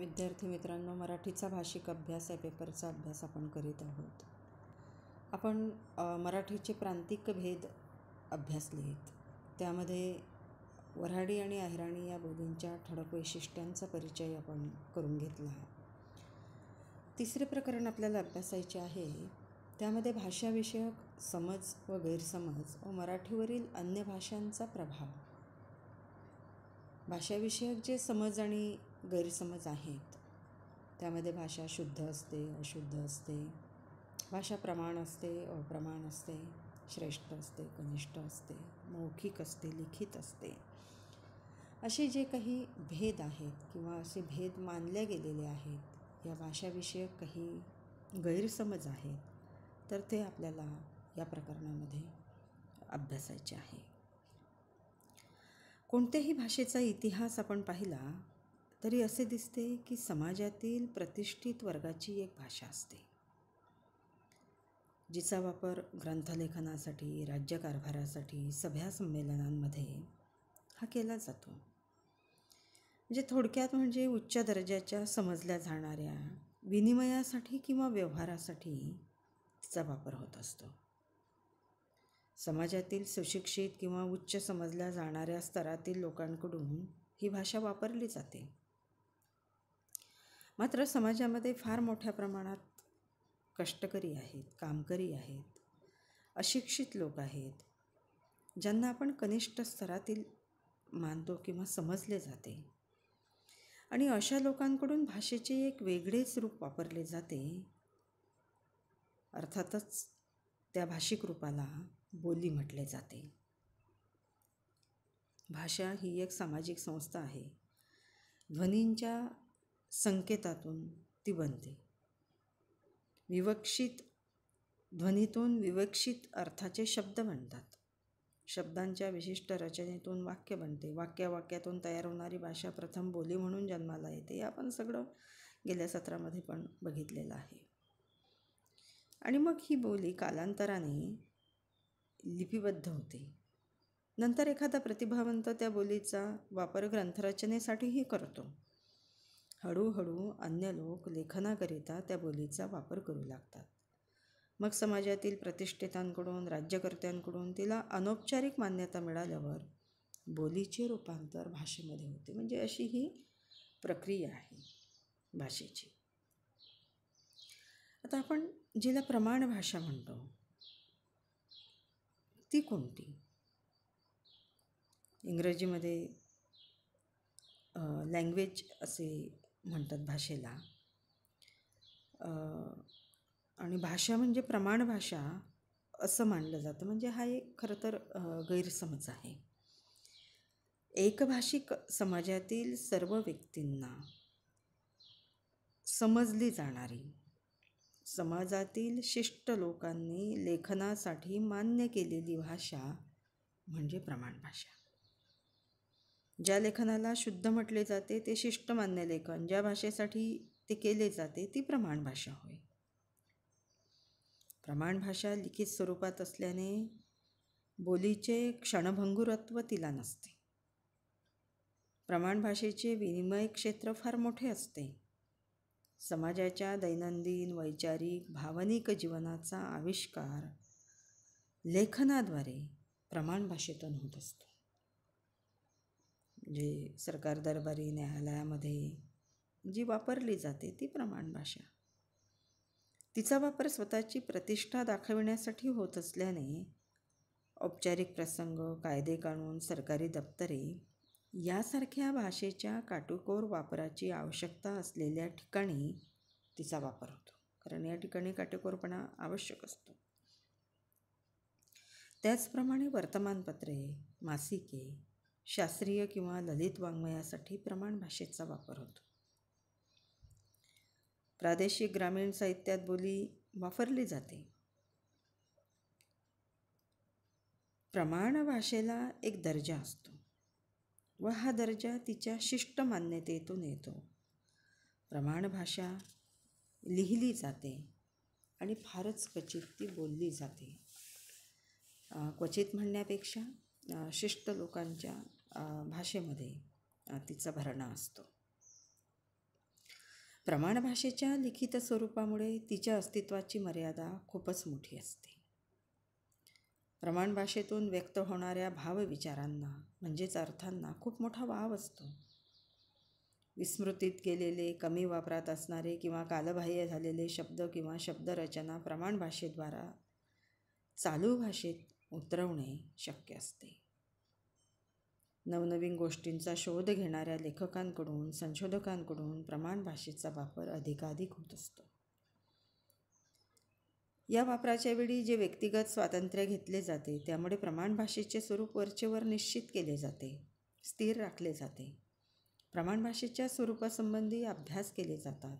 विद्यार्थी मित्रांनो मराठीचा भाषिक अभ्यास या पेपरचा अभ्यास आपण करीत आहोत आपण मराठीचे प्रांतिक भेद अभ्यासलेत त्यामध्ये वऱ्हाडी आणि अहिराणी या बोलींच्या ठळक वैशिष्ट्यांचा परिचय आपण करून घेतला तिसरे प्रकरण आपल्याला अभ्यासायचे आहे त्यामध्ये भाषाविषयक समज व गैरसमज व मराठीवरील अन्य भाषांचा प्रभाव भाषाविषयक जे समज आणि गैरसमज आहेत त्यामध्ये भाषा शुद्ध असते अशुद्ध असते भाषा प्रमाण असते अप्रमाण असते श्रेष्ठ असते कनिष्ठ असते मौखिक असते लिखित असते असे जे काही भेद आहेत किंवा असे भेद मानले गेलेले आहेत या भाषाविषयक काही गैरसमज आहेत तर ते आपल्याला या प्रकरणामध्ये अभ्यासायचे आहे कोणत्याही भाषेचा इतिहास आपण पाहिला तरी असे दिसते की समाजातील प्रतिष्ठित वर्गाची एक भाषा असते जिचा वापर ग्रंथलेखनासाठी राज्यकारभारासाठी सभ्या संमेलनांमध्ये हा केला जातो म्हणजे थोडक्यात म्हणजे उच्च दर्जाच्या समजल्या जाणाऱ्या विनिमयासाठी किंवा व्यवहारासाठी तिचा वापर होत असतो समाजातील सुशिक्षित किंवा उच्च समजल्या जाणाऱ्या स्तरातील लोकांकडून ही भाषा वापरली जाते मात्र समाजामध्ये फार मोठ्या प्रमाणात कष्टकरी आहेत कामकरी आहेत अशिक्षित लोक आहेत ज्यांना आपण कनिष्ठ स्तरातील मानतो किंवा समजले जाते आणि अशा लोकांकडून भाषेचे एक वेगळेच रूप वापरले जाते अर्थातच त्या भाषिक रूपाला बोली म्हटले जाते भाषा ही एक सामाजिक संस्था आहे ध्वनींच्या संकेतातून ती बनते विवक्षित ध्वनीतून विवक्षित अर्थाचे शब्द बनतात शब्दांच्या विशिष्ट रचनेतून वाक्य बनते वाक्या वाक्यातून तयार होणारी भाषा प्रथम बोली म्हणून जन्माला येते हे आपण सगळं गेल्या सत्रामध्ये पण बघितलेलं आहे आणि मग ही बोली कालांतराने लिपिबद्ध होते नंतर एखादा प्रतिभावंत त्या बोलीचा वापर ग्रंथरचनेसाठीही करतो हळूहळू अन्य लोक लेखनाकरिता त्या बोलीचा वापर करू लागतात मग समाजातील प्रतिष्ठितांकडून राज्यकर्त्यांकडून तिला अनौपचारिक मान्यता मिळाल्यावर बोलीचे रूपांतर भाषेमध्ये होते म्हणजे अशी ही प्रक्रिया आहे भाषेची आता आपण जिला प्रमाण भाषा म्हणतो ती कोणती इंग्रजीमध्ये लँग्वेज असे म्हणतात भाषेला आणि भाषा म्हणजे प्रमाण भाषा असं मानलं जातं म्हणजे हा एक खरं तर गैरसमज आहे एकभाषिक समाजातील सर्व व्यक्तींना समजली जाणारी समाजातील शिष्ट लोकांनी लेखनासाठी मान्य केलेली भाषा म्हणजे प्रमाण भाषा ज्या लेखनाला शुद्ध म्हटले जाते ते शिष्टमान्य लेखन ज्या भाषेसाठी ते केले जाते ती प्रमाण भाषा होय प्रमाण भाषा लिखित स्वरूपात असल्याने बोलीचे क्षणभंगुरत्व तिला नसते प्रमाण भाषेचे विनिमय क्षेत्र फार मोठे असते समाजाच्या दैनंदिन वैचारिक भावनिक जीवनाचा आविष्कार लेखनाद्वारे प्रमाण भाषेतून होत असतो जे सरकार दरबारी न्यायालयामध्ये जी वापरली जाते ती प्रमाण भाषा तिचा वापर स्वतःची प्रतिष्ठा दाखविण्यासाठी होत असल्याने औपचारिक प्रसंग कायदे कानून सरकारी दप्तरे यासारख्या भाषेच्या काटोकोर वापराची आवश्यकता असलेल्या ठिकाणी तिचा वापर होतो कारण या ठिकाणी काटेकोरपणा आवश्यक असतो त्याचप्रमाणे वर्तमानपत्रे मासिके शास्त्रीय किंवा ललित वाङ्मयासाठी प्रमाण भाषेचा वापर होतो प्रादेशिक ग्रामीण साहित्यात बोली वापरली जाते प्रमाण भाषेला एक दर्जा असतो व हा दर्जा तिच्या शिष्ट मान्यतेतून येतो प्रमाण भाषा लिहिली जाते आणि फारच क्वचित ती बोलली जाते क्वचित म्हणण्यापेक्षा शिष्ट लोकांच्या भाषेमध्ये तिचा भरणा असतो प्रमाण भाषेच्या लिखित स्वरूपामुळे तिच्या अस्तित्वाची मर्यादा खूपच मोठी असते प्रमाण भाषेतून व्यक्त होणाऱ्या भावविचारांना म्हणजेच अर्थांना खूप मोठा वाव असतो विस्मृतीत गेलेले कमी वापरात असणारे किंवा कालबाह्य झालेले शब्द किंवा शब्दरचना प्रमाण भाषेद्वारा चालू भाषेत उतरवणे शक्य असते नवनवीन गोष्टींचा शोध घेणाऱ्या लेखकांकडून संशोधकांकडून प्रमाण भाषेचा वापर अधिकाधिक होत असतो या वापराच्या वेळी जे व्यक्तिगत स्वातंत्र्य घेतले जाते त्यामुळे प्रमाण भाषेचे स्वरूप वरचेवर निश्चित केले जाते स्थिर राखले जाते प्रमाण भाषेच्या स्वरूपासंबंधी अभ्यास केले जातात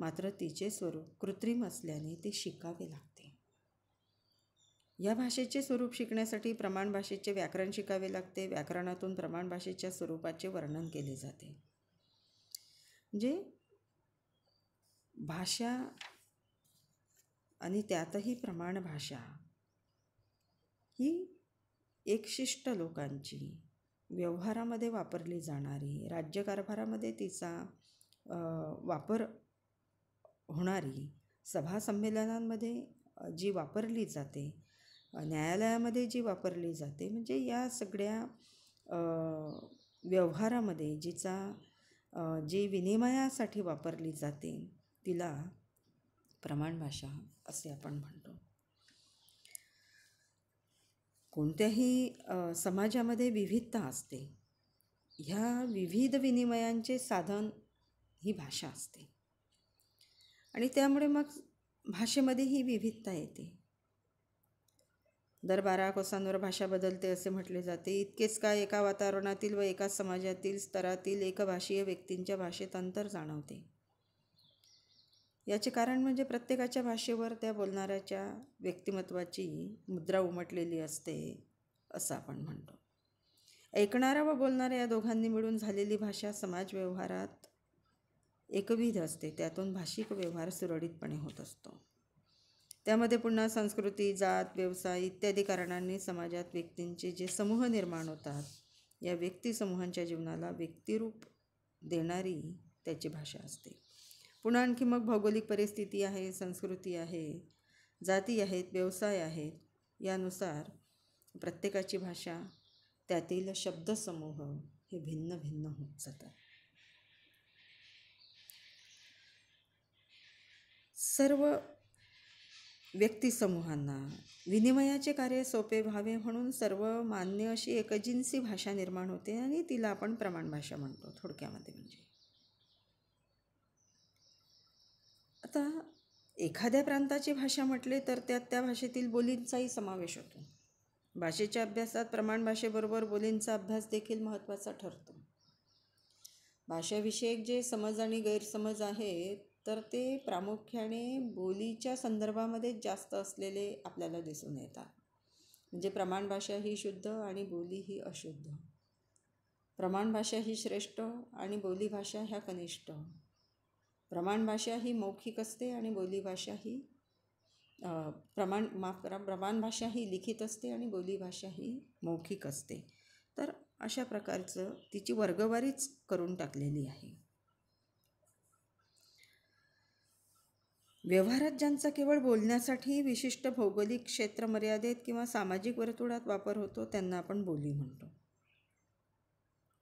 मात्र तिचे स्वरूप कृत्रिम असल्याने ते शिकावे लागते या भाषेचे स्वरूप शिकण्यासाठी प्रमाण भाषेचे व्याकरण शिकावे लागते व्याकरणातून प्रमाण भाषेच्या स्वरूपाचे वर्णन केले जाते म्हणजे भाषा आणि त्यातही प्रमाण भाषा ही एकशिष्ट लोकांची व्यवहारामध्ये वापरली जाणारी राज्यकारभारामध्ये तिचा वापर होणारी सभासंमेलनांमध्ये जी वापरली जाते न्यायालयामध्ये जी वापरली जाते म्हणजे या सगळ्या व्यवहारामध्ये जिचा जी विनिमयासाठी वापरली जाते तिला प्रमाण भाषा असे आपण म्हणतो कोणत्याही समाजामध्ये विविधता असते ह्या विविध विनिमयांचे साधन ही भाषा असते आणि त्यामुळे मग भाषेमध्ये ही विविधता येते दर बारा कोसांवर भाषा बदलते असे म्हटले जाते इतकेच काय एका वातावरणातील व एका समाजातील स्तरातील एकभाषीय व्यक्तींच्या भाषेत अंतर जाणवते याचे कारण म्हणजे प्रत्येकाच्या भाषेवर त्या बोलणाऱ्याच्या व्यक्तिमत्वाची मुद्रा उमटलेली असते असं आपण म्हणतो ऐकणारा व बोलणाऱ्या या दोघांनी मिळून झालेली भाषा समाज व्यवहारात एकविध असते त्यातून भाषिक व्यवहार सुरळीतपणे होत असतो त्यामध्ये पुन्हा संस्कृती जात व्यवसाय इत्यादी कारणांनी समाजात व्यक्तींचे जे समूह निर्माण होतात या व्यक्ती समूहांच्या जीवनाला व्यक्तिरूप देणारी त्याची भाषा असते पुन्हा आणखी मग भौगोलिक परिस्थिती आहे संस्कृती आहे जाती आहेत व्यवसाय आहेत यानुसार प्रत्येकाची भाषा त्यातील शब्दसमूह हे भिन्न भिन्न होत जातात सर्व व्यक्तिसमूहांना विनिमयाचे कार्य सोपे व्हावे म्हणून सर्व मान्य अशी एकजिन्सी भाषा निर्माण होते आणि तिला आपण प्रमाण भाषा म्हणतो थोडक्यामध्ये म्हणजे आता एखाद्या प्रांताची भाषा म्हटले तर त्यात त्या भाषेतील बोलींचाही समावेश होतो भाषेच्या अभ्यासात प्रमाण भाषेबरोबर बोलींचा अभ्यास देखील महत्त्वाचा ठरतो भाषाविषयक जे समज आणि गैरसमज आहेत तर ते प्रामुख्याने बोलीच्या संदर्भामध्ये जास्त असलेले आपल्याला दिसून येतात म्हणजे प्रमाण भाषा ही शुद्ध आणि बोली ही अशुद्ध प्रमाण भाषा ही श्रेष्ठ आणि बोलीभाषा ह्या कनिष्ठ प्रमाण भाषा ही मौखिक असते आणि बोलीभाषा ही प्रमाण माफ करा प्रमाण भाषा ही लिखित असते आणि बोलीभाषा ही मौखिक असते तर अशा प्रकारचं तिची वर्गवारीच करून टाकलेली आहे व्यवहारात ज्यांचा केवळ बोलण्यासाठी विशिष्ट भौगोलिक क्षेत्र मर्यादेत किंवा सामाजिक वर्तुळात वापर होतो त्यांना आपण बोली म्हणतो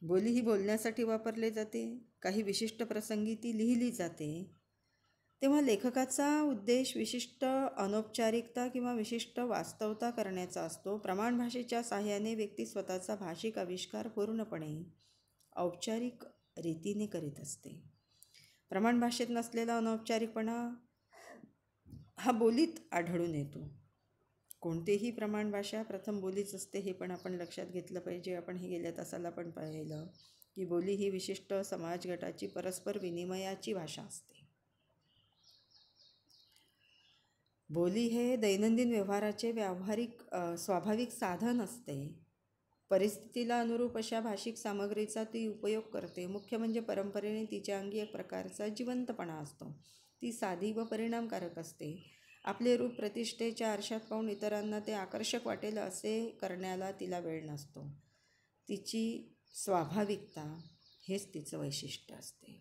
बोली ही बोलण्यासाठी वापरली जाते काही विशिष्ट प्रसंगी ती लिहिली जाते तेव्हा लेखकाचा उद्देश विशिष्ट अनौपचारिकता किंवा विशिष्ट वास्तवता करण्याचा असतो प्रमाण भाषेच्या साहाय्याने व्यक्ती स्वतःचा भाषिक आविष्कार पूर्णपणे औपचारिक रीतीने करीत असते प्रमाण भाषेत नसलेला अनौपचारिकपणा हा बोलीत आढळून येतो कोणतेही प्रमाण भाषा प्रथम बोलीच असते हे पण आपण लक्षात घेतलं पाहिजे आपण हे गेल्या तासाला पण पाहिलं की बोली ही विशिष्ट समाजगटाची परस्पर विनिमयाची भाषा असते बोली हे दैनंदिन व्यवहाराचे व्यावहारिक स्वाभाविक साधन असते परिस्थितीला अनुरूप अशा भाषिक सामग्रीचा ती उपयोग करते मुख्य म्हणजे परंपरेने तिच्या अंगी एक प्रकारचा जिवंतपणा असतो ती साधी व परिणामकारक असते आपले रूप प्रतिष्ठेच्या आरशात पाहून इतरांना ते आकर्षक वाटेल असे करण्याला तिला वेळ नसतो तिची स्वाभाविकता हेच तिचं वैशिष्ट्य असते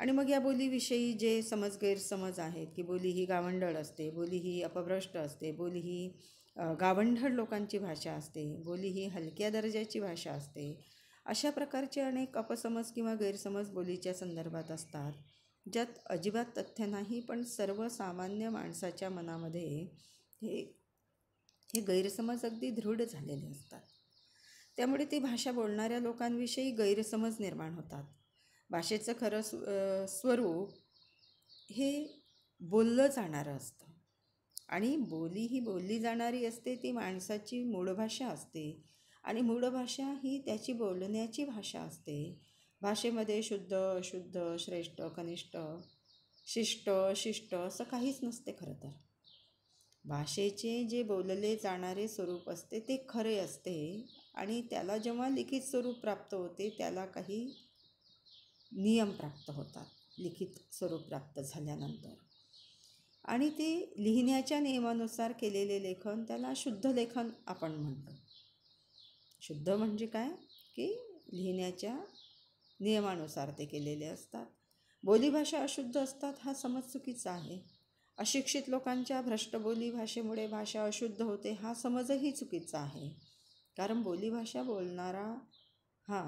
आणि मग या बोलीविषयी जे समज गैरसमज आहेत की बोली ही गावंडळ असते बोली ही अपभ्रष्ट असते बोली ही गावंढळ लोकांची भाषा असते बोली ही हलक्या दर्जाची भाषा असते अशा प्रकारचे अनेक अपसमज किंवा गैरसमज बोलीच्या संदर्भात असतात ज्यात अजिबात तथ्य नाही पण सर्वसामान्य माणसाच्या मनामध्ये हे हे गैरसमज अगदी दृढ झालेले असतात त्यामुळे ती भाषा बोलणाऱ्या लोकांविषयी गैरसमज निर्माण होतात भाषेचं खरं स्व स्वरूप हे बोललं जाणारं असतं आणि बोली ही बोलली जाणारी असते ती माणसाची मूळ भाषा असते आणि मूळ भाषा ही त्याची बोलण्याची भाषा असते भाषेमध्ये शुद्ध अशुद्ध श्रेष्ठ कनिष्ठ शिष्ट शिष्ट असं काहीच नसते खरं तर भाषेचे जे बोलले जाणारे स्वरूप असते ते खरे असते आणि त्याला जेव्हा लिखित स्वरूप प्राप्त होते त्याला काही नियम प्राप्त होतात लिखित स्वरूप प्राप्त झाल्यानंतर आणि ते लिहिण्याच्या नियमानुसार केलेले लेखन त्याला शुद्ध लेखन आपण म्हणतो शुद्ध म्हणजे काय की लिहिण्याच्या नियमानुसार ते केलेले असतात बोलीभाषा अशुद्ध असतात हा समज चुकीचा आहे अशिक्षित लोकांच्या भ्रष्ट बोली भाषेमुळे भाषा अशुद्ध होते हा समजही चुकीचा आहे कारण बोलीभाषा बोलणारा हा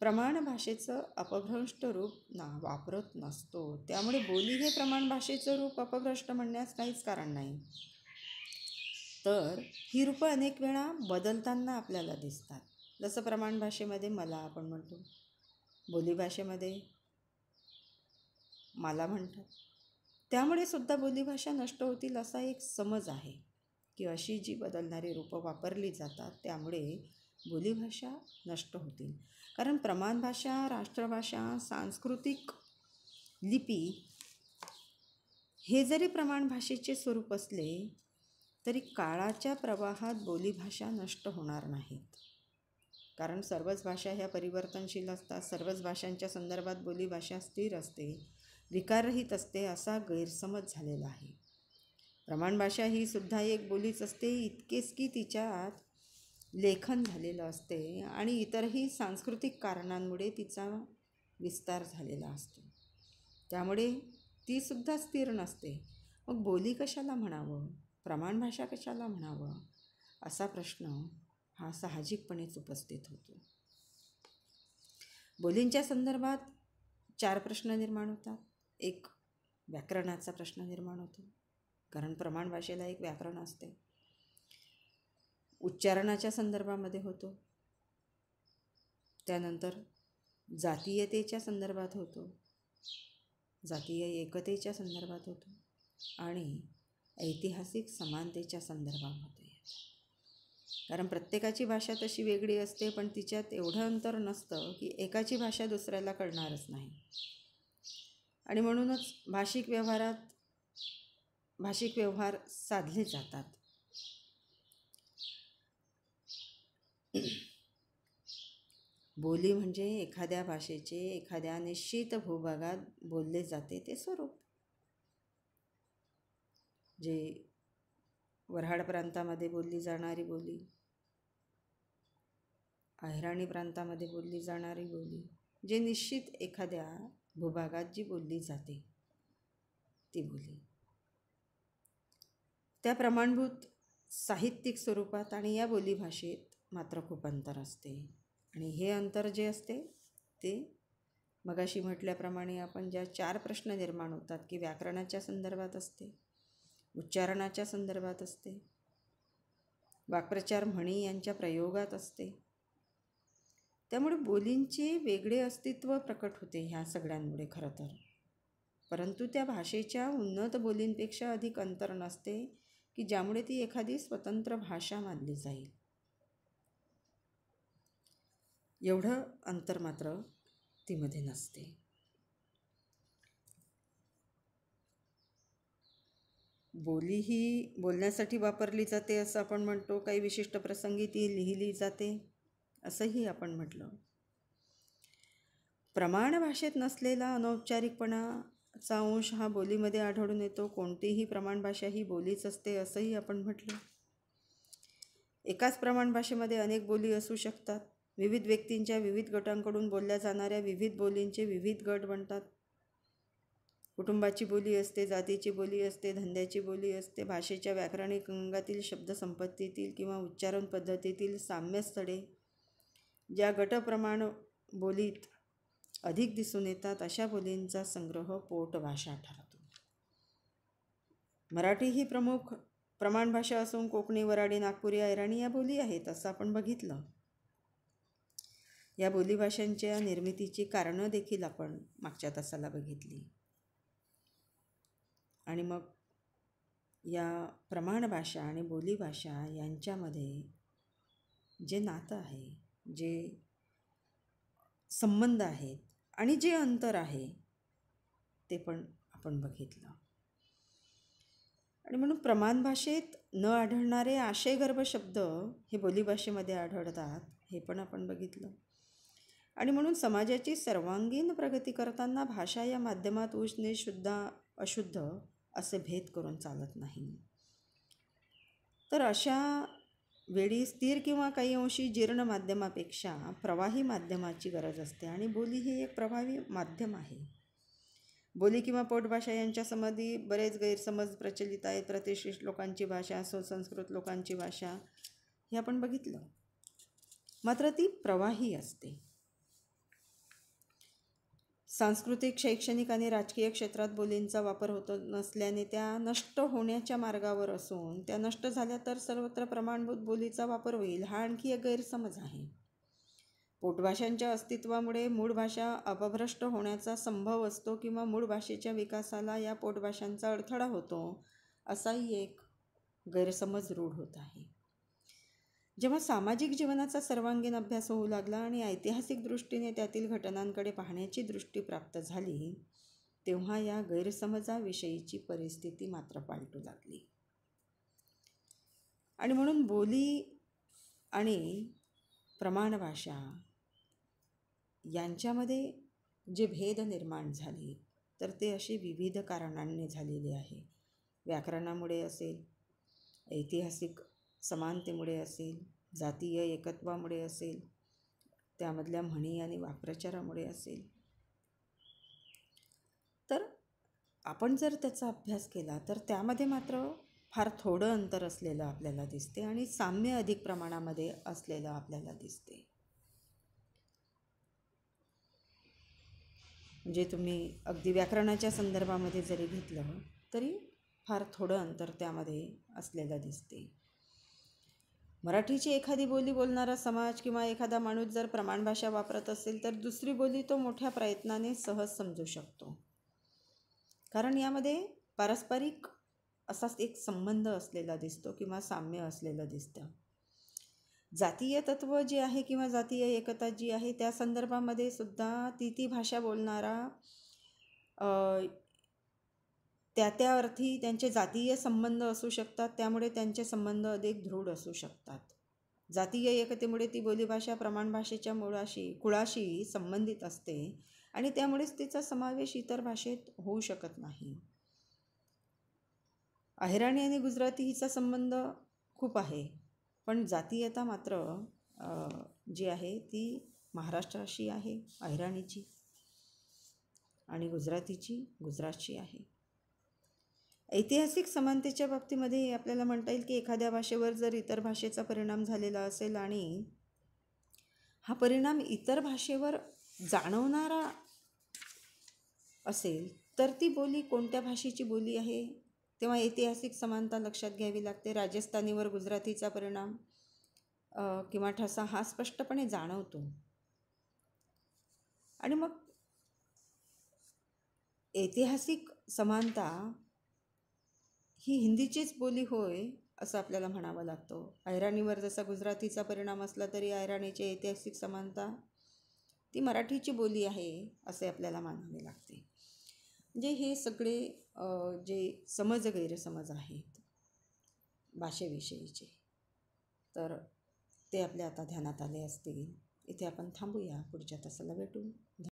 प्रमाण भाषेचं अपभ्रंष्ट रूप ना वापरत नसतो त्यामुळे बोली हे प्रमाण भाषेचं रूप अपभ्रष्ट म्हणण्यास काहीच कारण नाही तर ही रूपं अनेक वेळा बदलताना आपल्याला दिसतात जसं प्रमाण भाषेमध्ये मला आपण म्हणतो बोलीभाषेमध्ये मला म्हणतात त्यामुळे सुद्धा बोलीभाषा नष्ट होतील असा एक समज आहे की अशी जी बदलणारी रूपं वापरली जातात त्यामुळे बोलीभाषा नष्ट होतील कारण प्रमाण भाषा राष्ट्रभाषा सांस्कृतिक लिपी हे जरी प्रमाण भाषेचे स्वरूप असले तरी काळाच्या प्रवाहात बोलीभाषा नष्ट होणार नाहीत कारण सर्वच भाषा ह्या परिवर्तनशील असतात सर्वच भाषांच्या संदर्भात बोलीभाषा स्थिर असते विकारहित असते असा गैरसमज झालेला आहे प्रमाणभाषा ही सुद्धा एक बोलीच असते इतकेच की तिच्यात लेखन झालेलं असते आणि इतरही सांस्कृतिक कारणांमुळे तिचा विस्तार झालेला असतो त्यामुळे तीसुद्धा स्थिर नसते मग बोली कशाला म्हणावं प्रमाण भाषा कशाला म्हणावं असा प्रश्न हा साहजिकपणेच उपस्थित होतो बोलींच्या संदर्भात चार प्रश्न निर्माण होतात एक व्याकरणाचा प्रश्न निर्माण होतो कारण प्रमाण भाषेला एक व्याकरण असते उच्चारणाच्या संदर्भामध्ये होतो त्यानंतर जातीयतेच्या संदर्भात होतो जातीय एकतेच्या संदर्भात होतो आणि ऐतिहासिक समानतेच्या संदर्भामध्ये कारण प्रत्येकाची भाषा तशी वेगळी असते पण तिच्यात एवढं अंतर नसतं की एकाची भाषा दुसऱ्याला कळणारच नाही आणि म्हणूनच भाषिक व्यवहारात भाषिक व्यवहार साधले जातात बोली म्हणजे एखाद्या भाषेचे एखाद्या निश्चित भूभागात बोलले जाते ते स्वरूप जे वऱ्हाड प्रांतामध्ये बोलली जाणारी बोली अहिराणी प्रांतामध्ये बोलली जाणारी बोली जे निश्चित एखाद्या भूभागात जी बोलली जाते ती बोली त्या प्रमाणभूत साहित्यिक स्वरूपात आणि या बोलीभाषेत मात्र खूप अंतर असते आणि हे अंतर जे असते ते मगाशी म्हटल्याप्रमाणे आपण ज्या चार प्रश्न निर्माण होतात की व्याकरणाच्या संदर्भात असते उच्चारणाच्या संदर्भात असते वाक्प्रचार म्हणी यांच्या प्रयोगात असते त्यामुळे बोलींचे वेगळे अस्तित्व प्रकट होते ह्या सगळ्यांमुळे खरं तर परंतु त्या भाषेच्या उन्नत बोलींपेक्षा अधिक अंतर नसते की ज्यामुळे ती एखादी स्वतंत्र भाषा मानली जाईल एवढं अंतर मात्र तीमध्ये नसते बोली ही बोलण्यासाठी वापरली जाते असं आपण म्हणतो काही विशिष्ट प्रसंगी ती लिहिली जाते असंही आपण म्हटलं प्रमाण भाषेत नसलेला अनौपचारिकपणाचा अंश हा बोलीमध्ये आढळून येतो कोणतीही प्रमाण भाषा ही बोलीच असते असंही आपण म्हटलं एकाच प्रमाण भाषेमध्ये अनेक बोली असू शकतात विविध व्यक्तींच्या विविध गटांकडून बोलल्या जाणाऱ्या विविध बोलींचे विविध गट बनतात कुटुंबाची बोली असते जातीची बोली असते धंद्याची बोली असते भाषेच्या व्याकरणिक अंगातील शब्दसंपत्तीतील किंवा उच्चारण पद्धतीतील साम्यस्थळे ज्या गटप्रमाण बोलीत अधिक दिसून येतात अशा बोलींचा संग्रह पोटभाषा ठरतो मराठी ही प्रमुख प्रमाणभाषा असून कोकणी वराडी नागपुरी ऐराणी या बोली आहेत असं आपण बघितलं या बोलीभाषांच्या निर्मितीची कारणं देखील आपण मागच्या तासाला बघितली आणि मग या प्रमाणभाषा आणि बोलीभाषा यांच्यामध्ये जे नातं आहे जे संबंध आहेत आणि जे अंतर आहे ते पण आपण बघितलं आणि म्हणून प्रमाण भाषेत न आढळणारे आशयगर्भ शब्द हे बोलीभाषेमध्ये आढळतात हे पण आपण बघितलं आणि म्हणून समाजाची सर्वांगीण प्रगती करताना भाषा या माध्यमात उष्णे अशुद्ध असे भेद करून चालत नाही तर अशा वेळी स्थिर किंवा काही अंशी जीर्ण माध्यमापेक्षा प्रवाही माध्यमाची गरज असते आणि बोली ही एक प्रभावी माध्यम आहे बोली किंवा पोटभाषा यांच्या बरेच गैरसमज प्रचलित आहेत प्रतिष्ठित लोकांची भाषा सुसंस्कृत लोकांची भाषा हे आपण बघितलं मात्र ती प्रवाही असते सांस्कृतिक शैक्षणिक आणि राजकीय क्षेत्रात बोलींचा वापर होत नसल्याने त्या नष्ट होण्याच्या मार्गावर असून त्या नष्ट झाल्या तर सर्वत्र प्रमाणभूत बोलीचा वापर होईल हा आणखी एक गैरसमज आहे पोटभाषांच्या अस्तित्वामुळे मूळ भाषा अपभ्रष्ट होण्याचा संभव असतो किंवा मूळ भाषेच्या विकासाला या पोटभाषांचा अडथळा होतो असाही एक गैरसमज रूढ होत आहे जेव्हा सामाजिक जीवनाचा सर्वांगीण अभ्यास होऊ लागला आणि ऐतिहासिक दृष्टीने त्यातील घटनांकडे पाहण्याची दृष्टी प्राप्त झाली तेव्हा या गैरसमजाविषयीची परिस्थिती मात्र पालटू लागली आणि म्हणून बोली आणि प्रमाणभाषा यांच्यामध्ये जे भेद निर्माण झाले तर ते असे विविध कारणांनी झालेले आहे व्याकरणामुळे असेल ऐतिहासिक समानतेमुळे असेल जातीय एकत्वामुळे असेल त्यामधल्या म्हणी आणि वाक्प्रचारामुळे असेल तर आपण जर त्याचा अभ्यास केला तर त्यामध्ये मात्र फार थोडं अंतर असलेलं आपल्याला दिसते आणि साम्य अधिक प्रमाणामध्ये असलेलं आपल्याला दिसते म्हणजे तुम्ही अगदी व्याकरणाच्या संदर्भामध्ये जरी घेतलं तरी फार थोडं अंतर त्यामध्ये असलेलं दिसते मराठीची एखादी बोली बोलणारा समाज किंवा एखादा माणूस जर प्रमाणभाषा वापरत असेल तर दुसरी बोली तो मोठ्या प्रयत्नाने सहज समजू शकतो कारण यामध्ये पारस्परिक असाच एक संबंध असलेला दिसतो किंवा साम्य असलेलं दिसतं जातीय तत्व जे आहे किंवा जातीय एकता जी आहे त्या संदर्भामध्ये सुद्धा ती ती भाषा बोलणारा त्या त्या अर्थी त्यांचे जातीय संबंध असू शकतात त्यामुळे त्यांचे संबंध अधिक दृढ असू शकतात जातीय एकतेमुळे ती बोलीभाषा प्रमाणभाषेच्या मुळाशी कुळाशी संबंधित असते आणि त्यामुळेच तिचा समावेश इतर भाषेत होऊ शकत नाही अहिराणी आणि गुजराती हिचा संबंध खूप आहे पण जातीयता मात्र जी आहे ती महाराष्ट्राशी आहे अहिराणीची आणि गुजरातीची गुजरातची आहे ऐतिहासिक समानतेच्या बाबतीमध्ये आपल्याला म्हणता येईल की एखाद्या भाषेवर जर इतर भाषेचा परिणाम झालेला असेल आणि हा परिणाम इतर भाषेवर जाणवणारा असेल तर ती बोली कोणत्या भाषेची बोली आहे तेव्हा ऐतिहासिक समानता लक्षात घ्यावी लागते राजस्थानीवर गुजरातीचा परिणाम किंवा ठसा हा स्पष्टपणे जाणवतो आणि मग ऐतिहासिक समानता ही हिंदीचीच बोली होय असं आपल्याला म्हणावं लागतो अहिराणीवर जसा गुजरातीचा परिणाम असला तरी अहिराणीची ऐतिहासिक समानता ती मराठीची बोली आहे असे आपल्याला मानावे लागते म्हणजे हे सगळे जे समज गैरसमज आहेत भाषेविषयीचे तर ते आपल्या आता ध्यानात आले असतील इथे आपण थांबूया पुढच्या तासाला भेटू